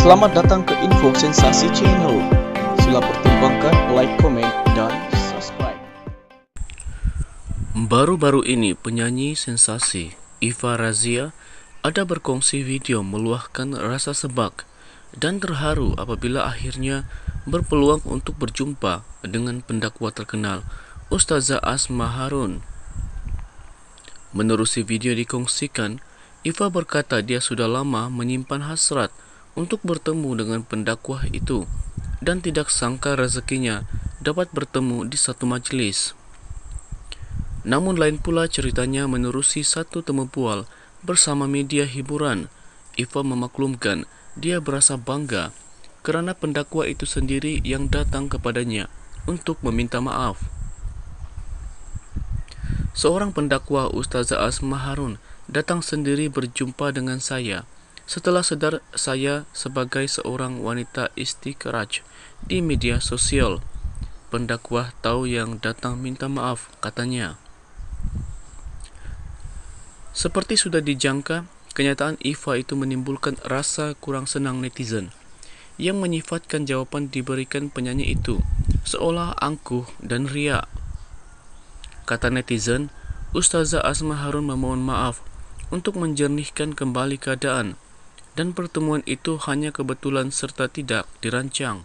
Selamat datang ke Info Sensasi Channel. Sila pertimbangkan like, comment, dan subscribe. Baru-baru ini penyanyi sensasi Iva Razia ada berkongsi video meluahkan rasa sebak dan terharu apabila akhirnya berpeluang untuk berjumpa dengan pendakwa terkenal Ustazah Asma Harun. Menerusi video dikongsikan, Iva berkata dia sudah lama menyimpan hasrat untuk bertemu dengan pendakwah itu dan tidak sangka rezekinya dapat bertemu di satu majlis. Namun lain pula ceritanya menerusi satu temu pual bersama media hiburan. Iva memaklumkan dia berasa bangga kerana pendakwa itu sendiri yang datang kepadanya untuk meminta maaf. Seorang pendakwa Ustazah Asma Harun datang sendiri berjumpa dengan saya. setelah sadar saya sebagai seorang wanita istiqraj di media sosial. Pendakwah tahu yang datang minta maaf, katanya. Seperti sudah dijangka, kenyataan Iva itu menimbulkan rasa kurang senang netizen yang menyifatkan jawaban diberikan penyanyi itu seolah angkuh dan ria. Kata netizen, Ustazah Asma Harun memohon maaf untuk menjernihkan kembali keadaan dan pertemuan itu hanya kebetulan serta tidak dirancang.